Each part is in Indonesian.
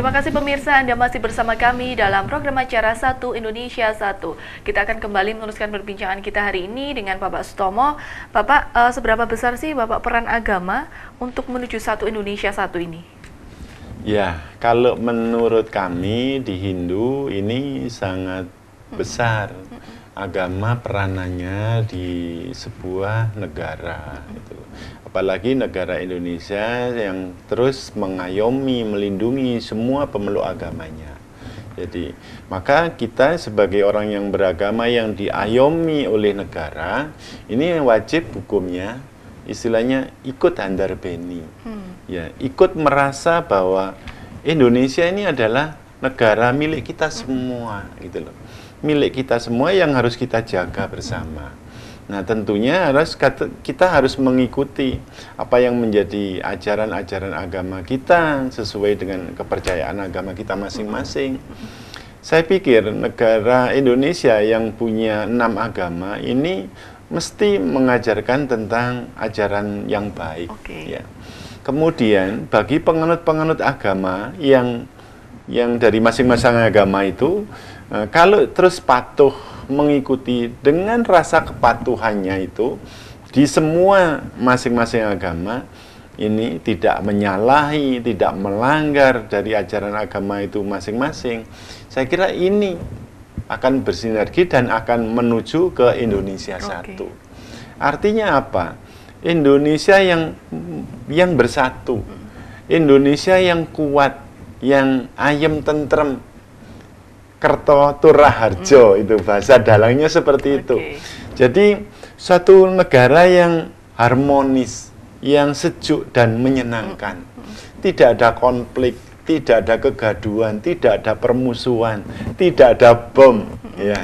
Terima kasih pemirsa Anda masih bersama kami dalam program acara Satu Indonesia Satu. Kita akan kembali meneruskan perbincangan kita hari ini dengan Bapak Sutomo. Bapak, uh, seberapa besar sih Bapak peran agama untuk menuju satu Indonesia satu ini? Ya, kalau menurut kami di Hindu ini sangat besar agama peranannya di sebuah negara apalagi negara Indonesia yang terus mengayomi, melindungi semua pemeluk agamanya. Jadi, maka kita sebagai orang yang beragama yang diayomi oleh negara, ini wajib hukumnya istilahnya ikut andar beni. Hmm. Ya, ikut merasa bahwa Indonesia ini adalah negara milik kita semua gitu loh. Milik kita semua yang harus kita jaga bersama. Hmm Nah, tentunya harus kita harus mengikuti apa yang menjadi ajaran-ajaran agama kita sesuai dengan kepercayaan agama kita masing-masing. Saya pikir negara Indonesia yang punya enam agama ini mesti mengajarkan tentang ajaran yang baik. Okay. Ya. Kemudian bagi penganut-penganut agama yang yang dari masing-masing agama itu, eh, kalau terus patuh mengikuti dengan rasa kepatuhannya itu di semua masing-masing agama ini tidak menyalahi, tidak melanggar dari ajaran agama itu masing-masing. Saya kira ini akan bersinergi dan akan menuju ke Indonesia okay. satu. Artinya apa? Indonesia yang yang bersatu, hmm. Indonesia yang kuat, yang ayem tentrem, Kerto Turaharjo hmm. itu bahasa dalangnya seperti okay. itu. Jadi suatu negara yang harmonis, yang sejuk dan menyenangkan. Hmm, hmm, hmm. Tidak ada konflik, tidak ada kegaduhan, tidak ada permusuhan, tidak ada bom, hmm. hmm ya.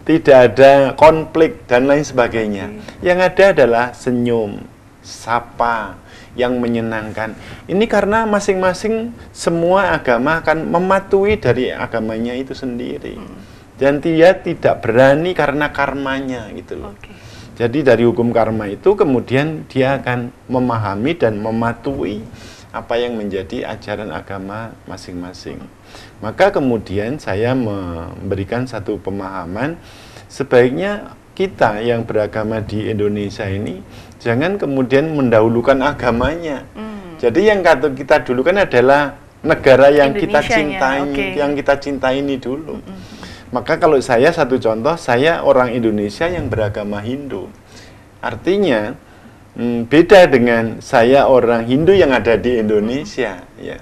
Tidak ada konflik dan lain sebagainya. Yang ada adalah senyum, sapa, yang menyenangkan. Ini karena masing-masing semua agama akan mematuhi dari agamanya itu sendiri. Hmm. Dan dia tidak berani karena karmanya gitu loh. Okay. Jadi dari hukum karma itu kemudian dia akan memahami dan mematuhi apa yang menjadi ajaran agama masing-masing. Maka kemudian saya memberikan satu pemahaman sebaiknya kita yang beragama di Indonesia ini jangan kemudian mendahulukan agamanya. Hmm. Jadi yang kata kita dulu kan adalah negara yang kita cintai, okay. yang kita cintai ini dulu. Hmm, hmm, hmm. Maka kalau saya satu contoh, saya orang Indonesia yang beragama Hindu. Artinya hmm, beda dengan saya orang Hindu yang ada di Indonesia, hmm. ya.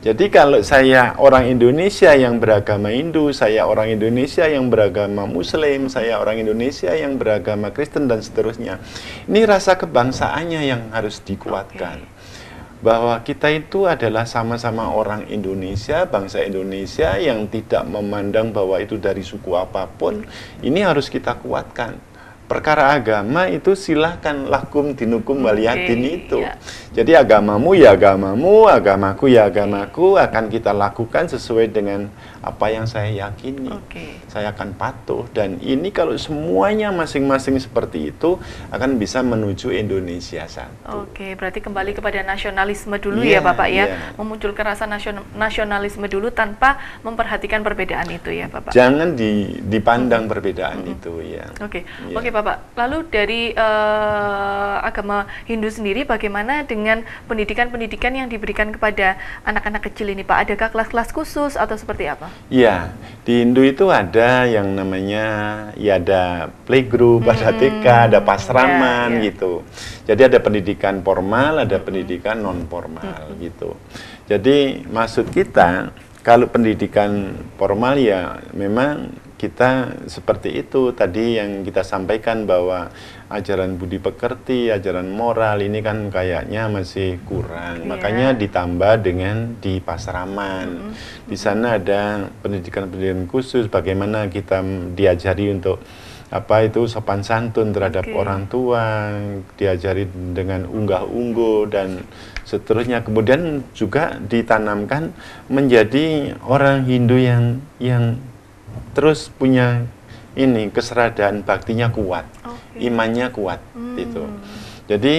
Jadi kalau saya orang Indonesia yang beragama Hindu, saya orang Indonesia yang beragama Muslim, saya orang Indonesia yang beragama Kristen dan seterusnya. Ini rasa kebangsaannya yang harus dikuatkan. Okay. Bahwa kita itu adalah sama-sama orang Indonesia, bangsa Indonesia yang tidak memandang bahwa itu dari suku apapun, ini harus kita kuatkan perkara agama itu silahkan lakum dinukum waliyadin okay, itu. Iya. Jadi agamamu ya agamamu, agamaku ya agamaku akan kita lakukan sesuai dengan apa yang saya yakini. Okay. Saya akan patuh dan ini kalau semuanya masing-masing seperti itu akan bisa menuju Indonesia satu. Oke, okay, berarti kembali kepada nasionalisme dulu yeah, ya iya, Bapak ya. Yeah. Memunculkan rasa nasion nasionalisme dulu tanpa memperhatikan perbedaan itu ya Bapak. Jangan dipandang mm -hmm. perbedaan mm -hmm. itu ya. Oke. Okay. Iya. Yeah. Oke okay, Bapak Bapak. Lalu dari uh, agama Hindu sendiri bagaimana dengan pendidikan-pendidikan yang diberikan kepada anak-anak kecil ini Pak? Adakah kelas-kelas khusus atau seperti apa? Iya, di Hindu itu ada yang namanya ya ada playgroup, hmm. ada TK, ada pasraman ya, ya. gitu. Jadi ada pendidikan formal, ada hmm. pendidikan non formal hmm. gitu. Jadi maksud kita kalau pendidikan formal ya memang kita seperti itu tadi yang kita sampaikan bahwa ajaran budi pekerti, ajaran moral ini kan kayaknya masih kurang. Yeah. Makanya ditambah dengan di Pasraman. Mm -hmm. Di sana ada pendidikan-pendidikan khusus bagaimana kita diajari untuk apa itu sopan santun terhadap okay. orang tua, diajari dengan unggah-ungguh dan seterusnya. Kemudian juga ditanamkan menjadi orang Hindu yang yang terus punya ini keseradaan baktinya kuat, okay. imannya kuat hmm. itu. Jadi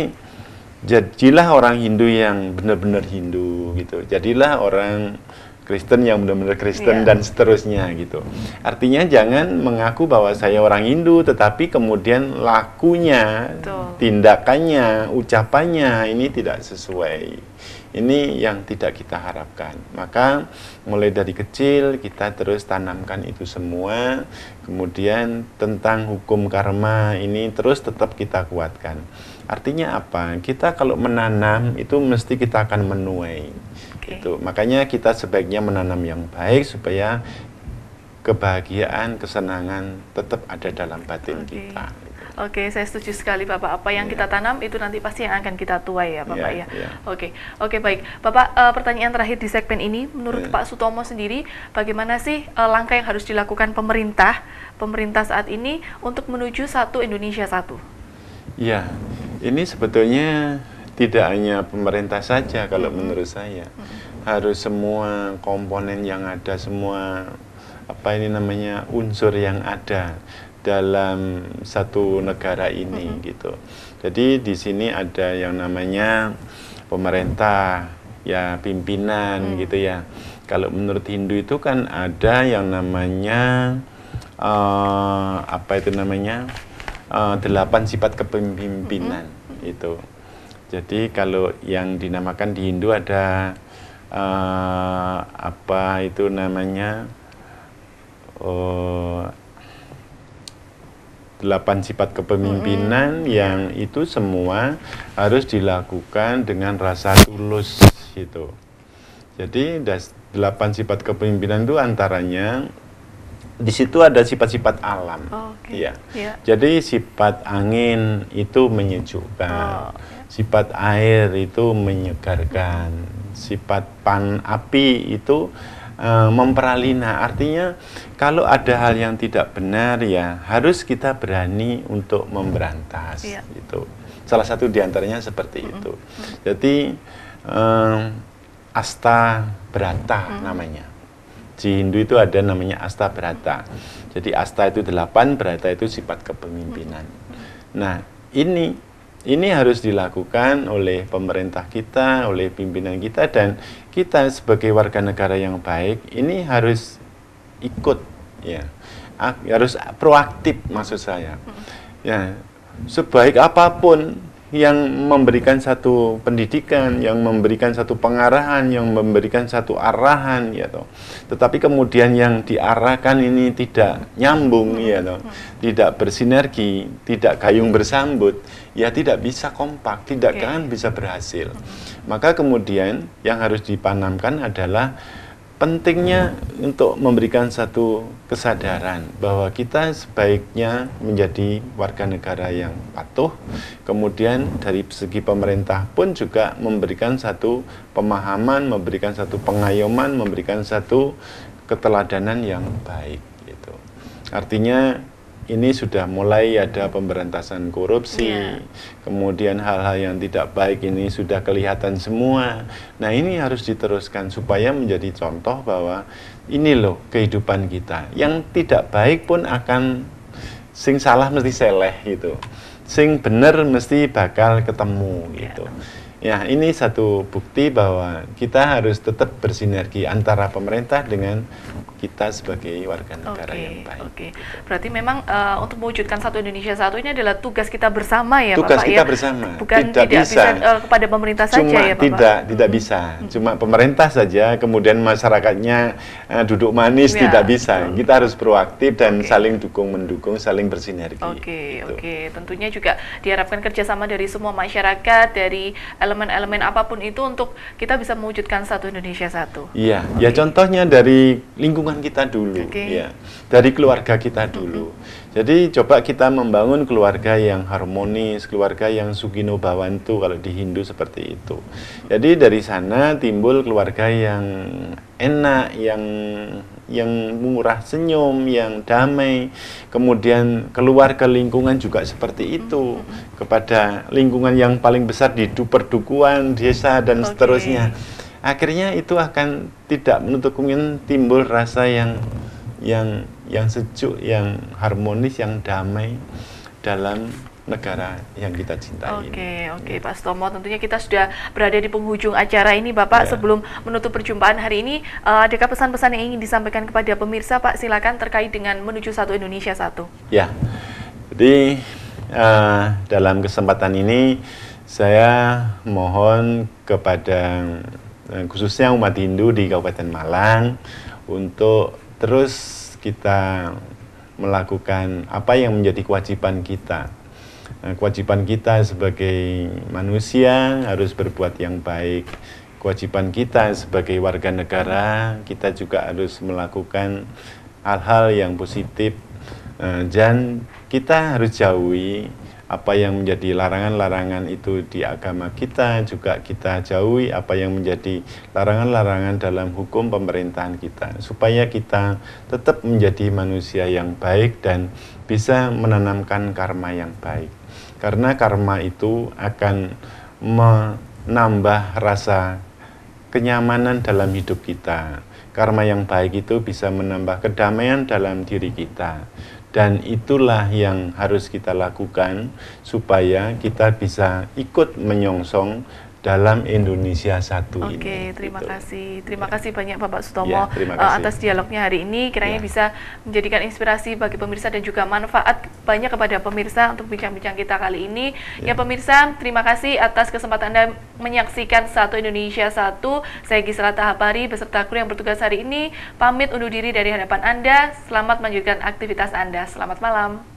jadilah orang Hindu yang benar-benar Hindu gitu. Jadilah orang Kristen yang benar-benar Kristen yeah. dan seterusnya gitu. Artinya jangan mengaku bahwa saya orang Hindu tetapi kemudian lakunya, Betul. tindakannya, ucapannya ini tidak sesuai ini yang tidak kita harapkan. Maka mulai dari kecil kita terus tanamkan itu semua. Kemudian tentang hukum karma ini terus tetap kita kuatkan. Artinya apa? Kita kalau menanam itu mesti kita akan menuai. Okay. Itu. Makanya kita sebaiknya menanam yang baik supaya kebahagiaan, kesenangan tetap ada dalam batin okay. kita. Oke, okay, saya setuju sekali Bapak. Apa yang yeah. kita iya. tanam itu nanti pasti yang akan kita tuai ya Bapak yeah, ya. Iya. Oke, yeah. oke okay. okay, baik. Bapak uh, pertanyaan terakhir di segmen ini, menurut yeah. Pak Sutomo sendiri, bagaimana sih uh, langkah yang harus dilakukan pemerintah, pemerintah saat ini untuk menuju satu Indonesia satu? Ya, yeah. ini sebetulnya tidak hanya pemerintah saja kalau mm -hmm. menurut saya, mm -hmm. harus semua komponen yang ada, semua apa ini namanya unsur yang ada dalam satu negara ini -hmm. gitu. Jadi di sini ada yang namanya pemerintah, ya pimpinan mm. gitu ya. Kalau menurut Hindu itu kan ada yang namanya uh, apa itu namanya uh, delapan sifat kepemimpinan mm -hmm. itu. Jadi kalau yang dinamakan di Hindu ada uh, apa itu namanya uh, delapan sifat kepemimpinan mm -hmm. yang itu semua harus dilakukan dengan rasa tulus gitu. Jadi delapan sifat kepemimpinan itu antaranya di situ ada sifat-sifat alam. Oh, okay. ya. Yeah. Jadi sifat angin itu menyejukkan. Oh, yeah. Sifat air itu menyegarkan. Sifat pan api itu uh, memperalina artinya kalau ada hal yang tidak benar ya harus kita berani untuk memberantas iya. itu salah satu diantaranya seperti mm -hmm. itu jadi um, asta berata mm -hmm. namanya di Hindu itu ada namanya asta berata jadi asta itu delapan berata itu sifat kepemimpinan mm -hmm. nah ini ini harus dilakukan oleh pemerintah kita, oleh pimpinan kita, dan kita sebagai warga negara yang baik ini harus ikut, ya, harus proaktif maksud saya. Hmm. Ya, sebaik apapun yang memberikan satu pendidikan, yang memberikan satu pengarahan, yang memberikan satu arahan ya toh. Tetapi kemudian yang diarahkan ini tidak nyambung hmm. ya toh. Hmm. Tidak bersinergi, tidak gayung bersambut, ya tidak bisa kompak, tidak okay. akan bisa berhasil. Hmm. Maka kemudian yang harus dipanamkan adalah pentingnya untuk memberikan satu kesadaran bahwa kita sebaiknya menjadi warga negara yang patuh. Kemudian dari segi pemerintah pun juga memberikan satu pemahaman, memberikan satu pengayoman, memberikan satu keteladanan yang baik gitu. Artinya ini sudah mulai ada pemberantasan korupsi, yeah. kemudian hal-hal yang tidak baik ini sudah kelihatan semua. Nah ini harus diteruskan supaya menjadi contoh bahwa ini loh kehidupan kita. Yang tidak baik pun akan sing salah mesti seleh gitu, sing bener mesti bakal ketemu gitu. Yeah. Ya, ini satu bukti bahwa kita harus tetap bersinergi antara pemerintah dengan kita sebagai warga negara okay, yang baik. Oke. Okay. Gitu. Berarti memang uh, untuk mewujudkan satu Indonesia satu ini adalah tugas kita bersama ya, tugas Bapak. Tugas kita ya? bersama. Bukan tidak, tidak bisa, bisa uh, kepada pemerintah Cuma saja ya, Bapak. Tidak, tidak hmm. bisa. Hmm. Cuma pemerintah saja, kemudian masyarakatnya uh, duduk manis ya, tidak bisa. Betul. Hmm. Kita harus proaktif dan okay. saling dukung mendukung, saling bersinergi. Oke, okay, gitu. oke. Okay. Tentunya juga diharapkan kerjasama dari semua masyarakat, dari elemen-elemen apapun itu untuk kita bisa mewujudkan satu Indonesia satu. Iya, okay. ya contohnya dari lingkungan lingkungan kita dulu okay. ya dari keluarga kita dulu mm -hmm. jadi coba kita membangun keluarga yang harmonis keluarga yang sugino bawantu kalau di Hindu seperti itu jadi dari sana timbul keluarga yang enak yang yang murah senyum, yang damai, kemudian keluar ke lingkungan juga seperti itu, kepada lingkungan yang paling besar di perdukuan, desa, dan okay. seterusnya akhirnya itu akan tidak menutup kemungkinan timbul rasa yang yang yang sejuk, yang harmonis, yang damai dalam negara yang kita cintai. Oke, okay, oke, okay. Pak Stomo. Tentunya kita sudah berada di penghujung acara ini, Bapak. Ya. Sebelum menutup perjumpaan hari ini, uh, adakah pesan-pesan yang ingin disampaikan kepada pemirsa, Pak? Silakan terkait dengan menuju satu Indonesia satu. Ya, jadi uh, dalam kesempatan ini saya mohon kepada Eh, khususnya umat Hindu di Kabupaten Malang untuk terus kita melakukan apa yang menjadi kewajiban kita. Eh, kewajiban kita sebagai manusia harus berbuat yang baik. Kewajiban kita sebagai warga negara, kita juga harus melakukan hal-hal yang positif. Eh, dan kita harus jauhi apa yang menjadi larangan-larangan itu di agama kita juga kita jauhi apa yang menjadi larangan-larangan dalam hukum pemerintahan kita supaya kita tetap menjadi manusia yang baik dan bisa menanamkan karma yang baik karena karma itu akan menambah rasa kenyamanan dalam hidup kita karma yang baik itu bisa menambah kedamaian dalam diri kita dan itulah yang harus kita lakukan supaya kita bisa ikut menyongsong dalam Indonesia satu Oke, okay, ini. terima gitu. kasih. Terima ya. kasih banyak Bapak Sutomo ya, uh, atas dialognya hari ini. Kiranya ya. bisa menjadikan inspirasi bagi pemirsa dan juga manfaat banyak kepada pemirsa untuk bincang-bincang kita kali ini. Ya. ya pemirsa, terima kasih atas kesempatan Anda menyaksikan Satu Indonesia Satu. Saya Gisela Tahapari beserta kru yang bertugas hari ini pamit undur diri dari hadapan Anda. Selamat melanjutkan aktivitas Anda. Selamat malam.